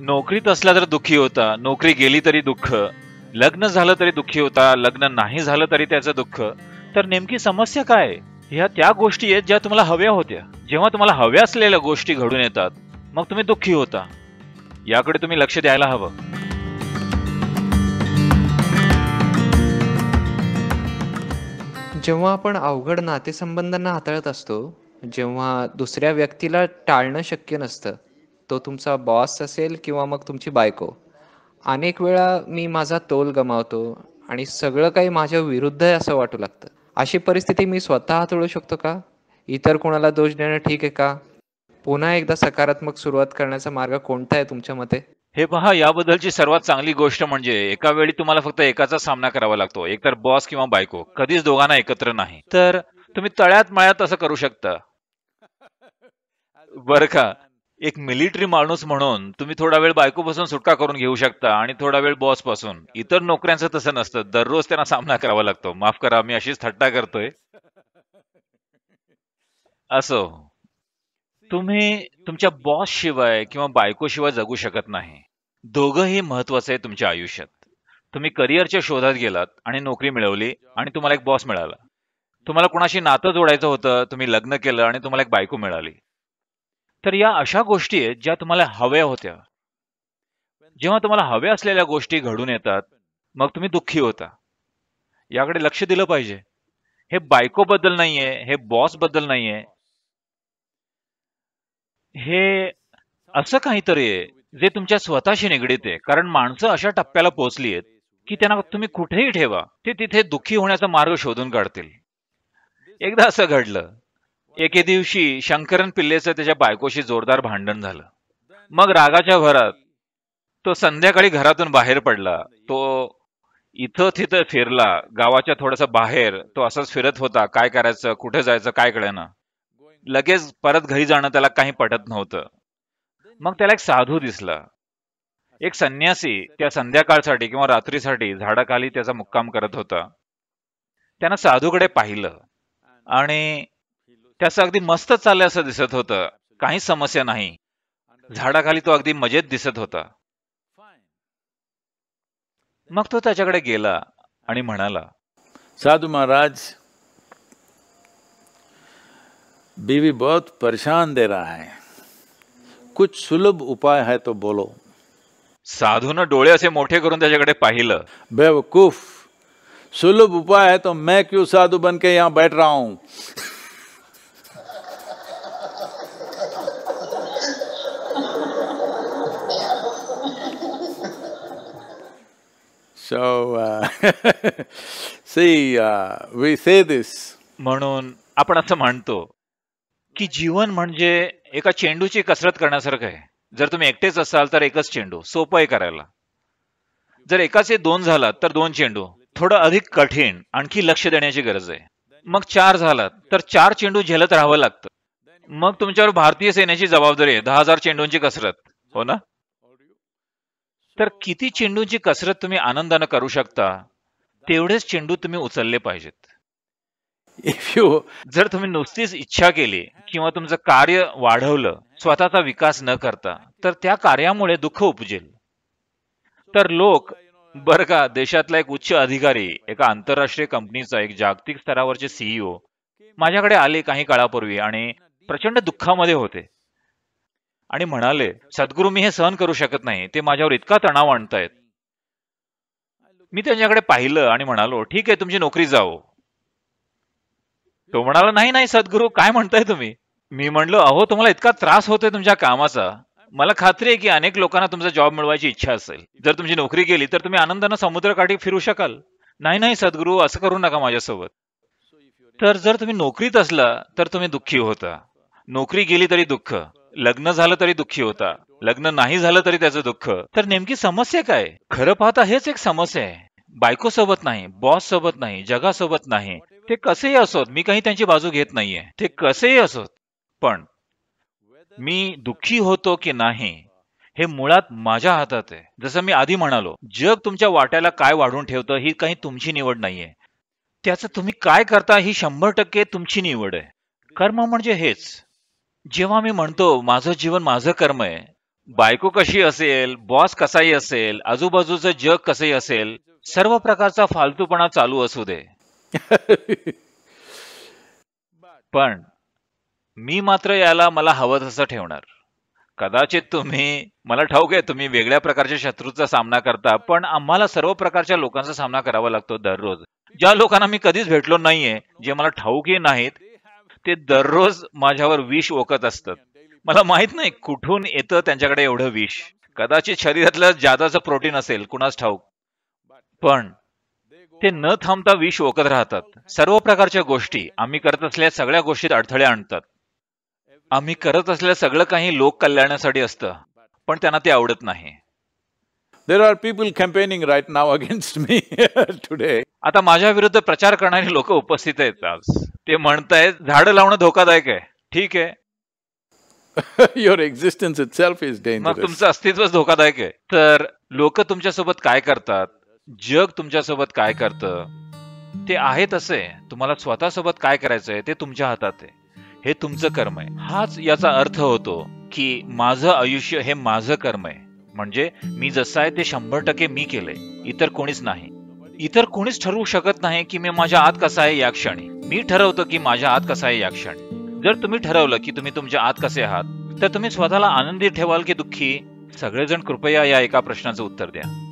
नोकरीत असला तर दुःखी होता नोकरी गेली तरी दुःख लग्न झालं तरी दुःखी होता लग्न नाही झालं तरी त्याचं दुःख तर नेमकी समस्या काय ह्या त्या गोष्टी आहेत ज्या तुम्हाला हव्या होत्या जेव्हा तुम्हाला हव्या असलेल्या गोष्टी घडून येतात मग तुम्ही दुःखी होता याकडे तुम्ही लक्ष द्यायला हवं जेव्हा आपण अवघड नातेसंबंधांना हाताळत असतो जेव्हा दुसऱ्या व्यक्तीला टाळणं शक्य नसतं तो तुमचा बॉस असेल किंवा मग तुमची बायको अनेक वेळा मी माझा तोल गमावतो आणि सगळं काही माझ्या विरुद्ध आहे असं वाटू लागतं अशी परिस्थिती मी स्वतः हाताळू शकतो का इतर कोणाला दोष देणं ठीक आहे का पुन्हा एकदा सकारात्मक सुरुवात करण्याचा मार्ग कोणता आहे तुमच्या मते हे पहा याबद्दलची सर्वात चांगली गोष्ट म्हणजे एका वेळी तुम्हाला फक्त एकाचा सामना करावा लागतो एकतर बॉस किंवा बायको कधीच दोघांना एकत्र नाही तर तुम्ही तळ्यात मळ्यात असं करू शकता बरं का एक मिलिटरी माणूस म्हणून तुम्ही थोडा वेळ बायकोपासून सुटका करून घेऊ शकता आणि थोडा वेळ बॉस पासून इतर नोकऱ्यांचं तसं नसतं दररोज त्यांना सामना करावा लागतो माफ करा मी अशीच थट्टा करतोय असो तुम्ही तुमच्या बॉस शिवाय किंवा बायको शिवाय जगू शकत नाही दोघंही महत्वाचं आहे तुमच्या आयुष्यात तुम्ही करिअरच्या शोधात गेलात आणि नोकरी मिळवली आणि तुम्हाला एक बॉस मिळाला तुम्हाला कोणाशी नातं जोडायचं होतं तुम्ही लग्न केलं आणि तुम्हाला एक बायको मिळाली तर या अशा गोष्टी आहेत ज्या तुम्हाला हव्या होत्या जेव्हा तुम्हाला हव्या असलेल्या गोष्टी घडून येतात मग तुम्ही दुःखी होता याकडे लक्ष दिलं पाहिजे हे बायको बद्दल नाहीये हे बॉस बद्दल नाहीये हे असं काहीतरी आहे जे तुमच्या स्वतःशी निगडीत आहे कारण माणसं अशा टप्प्याला पोहोचली आहेत की त्यांना तुम्ही कुठेही ठेवा ते तिथे दुःखी होण्याचा मार्ग शोधून काढतील एकदा असं घडलं एके दिवशी शंकरन पिल्लेचं त्याच्या बायकोशी जोरदार भांडण झालं मग रागाच्या भरात तो संध्याकाळी घरातून बाहेर पडला तो इथं तिथं फिरला गावाच्या थोडासा बाहेर तो असाच फिरत होता काय करायचं कुठे जायचं काय कळेन लगेच परत घरी जाणं त्याला काही पटत नव्हतं मग त्याला एक साधू दिसला एक संन्यासी त्या संध्याकाळसाठी किंवा रात्रीसाठी झाडाखाली त्याचा मुक्काम करत होता त्यानं साधूकडे पाहिलं आणि त्याचं अगदी मस्त चाललंय असं दिसत होतं काही समस्या नाही झाडाखाली तो अगदी मजेत दिसत होता मग तो त्याच्याकडे गेला आणि म्हणाला साधू महाराज बीवी बहुत परेशान दे रहा है कुछ सुलभ उपाय है तो बोलो साधून डोळे असे मोठे करून त्याच्याकडे पाहिलं बेवकूफ सुलभ उपाय है तो मैं क्यों साधू बन के यहां बैठ रहा हूं So, uh, see, uh, we म्हणून आपण असं म्हणतो की जीवन म्हणजे एका चेंडूची कसरत करण्यासारखं आहे जर तुम्ही एकटेच असाल तर एकच चेंडू सोपं आहे करायला जर एकाचे दोन झालात तर दोन चेंडू थोडं अधिक कठीण आणखी लक्ष देण्याची गरज आहे मग चार झालात तर चार चेंडू झेलत राहावं लागतं मग तुमच्यावर भारतीय सेनेची जबाबदारी आहे दहा हजार चेंडूंची कसरत हो ना तर किती चेंडूंची कसरत तुम्ही आनंदानं करू शकता तेवढेच चेंडू तुम्ही उचलले पाहिजेत इफ यू जर तुम्ही नुसतीच इच्छा केली किंवा तुमचं कार्य वाढवलं स्वतःचा विकास न करता तर त्या कार्यामुळे दुःख उपजेल तर लोक बर का देशातला एक उच्च अधिकारी एका आंतरराष्ट्रीय कंपनीचा एक जागतिक स्तरावरचे सीईओ e माझ्याकडे आले काही काळापूर्वी आणि प्रचंड दुःखामध्ये होते आणि म्हणाले सद्गुरु मी हे सहन करू शकत नाही ते माझ्यावर इतका तणाव आणतायत मी त्यांच्याकडे पाहिलं आणि म्हणालो ठीक आहे तुमची नोकरी जाओ तो म्हणाला नाही नाही सद्गुरु काय म्हणताय तुम्ही मी म्हणलो अहो तुम्हाला इतका त्रास होतोय तुमच्या कामाचा मला खात्री आहे की अनेक लोकांना तुमचा जॉब मिळवायची इच्छा असेल जर तुमची नोकरी गेली तर तुम्ही आनंदाने समुद्रकाठी फिरू शकाल नाही नाही सद्गुरू असं करू नका माझ्यासोबत तर जर तुम्ही नोकरीत असला तर तुम्ही दुःखी होता नोकरी गेली तरी दुःख लग्न झालं तरी दुःखी होता लग्न नाही झालं तरी त्याचं दुःख तर नेमकी समस्या काय खरं पाहता हेच एक समस्या आहे बायको सोबत नाही बॉस सोबत नाही जगासोबत नाही ते कसेही असोत मी काही त्यांची बाजू घेत नाहीये ते कसेही असोत पण मी दुःखी होतो की नाही हे मुळात माझ्या हातात आहे जसं मी आधी म्हणालो जग तुमच्या वाट्याला काय वाढून ठेवतं ही काही तुमची निवड नाहीये त्याचं तुम्ही काय करता ही शंभर टक्के तुमची निवड आहे कर्म म्हणजे हेच जेव्हा मी म्हणतो माझं जीवन माझं कर्म आहे बायको कशी असेल बॉस कसाही असेल आजूबाजूचं जग कसंही असेल सर्व प्रकारचा फालतूपणा चालू असू दे पण मी मात्र याला मला हवं तसं ठेवणार कदाचित तुम्ही मला ठाऊक आहे तुम्ही वेगळ्या प्रकारच्या शत्रूचा सामना करता पण आम्हाला सर्व प्रकारच्या लोकांचा सामना करावा लागतो दररोज ज्या लोकांना मी कधीच भेटलो नाहीये जे मला ठाऊकही नाहीत ते दररोज माझ्यावर विष ओकत असतात मला माहित नाही कुठून येतं त्यांच्याकडे एवढं विष कदाचित शरीरातलं जादाचं प्रोटीन असेल कुणास ठाऊक पण ते न थांबता विष ओकत राहतात सर्व प्रकारच्या गोष्टी आम्ही करत असलेल्या सगळ्या गोष्टीत अडथळे आणतात आम्ही करत असलेलं सगळं काही लोक कल्याणासाठी असतं पण त्यांना ते आवडत नाही there are people campaigning right now against me today आता माझ्या विरुद्ध प्रचार करणारी लोक उपस्थित आहेत आज ते म्हणताय झाड लावणं धोकादायक आहे ठीक आहे your existence itself is मग तुमचं अस्तित्वच धोकादायक आहे तर लोक तुमच्यासोबत काय करतात जग तुमच्यासोबत काय करतं ते आहे तसे तुम्हाला स्वतःसोबत काय करायचंय ते तुमच्या हातात आहे हे तुमचं कर्म आहे हाच याचा अर्थ होतो की माझं आयुष्य हे माझं कर्म आहे म्हणजे मी जसं आहे ते शंभर टक्के मी केलंय इतर कोणीच नाही इतर कोणीच ठरवू शकत नाही की मी माझ्या आत कसा आहे या क्षणी मी ठरवतो की माझ्या आत कसा आहे या क्षणी जर तुम्ही ठरवलं की तुम्ही तुमच्या आत कसे आहात तर तुम्ही स्वतःला आनंदी ठेवाल की दुःखी सगळेजण कृपया या एका प्रश्नाचं उत्तर द्या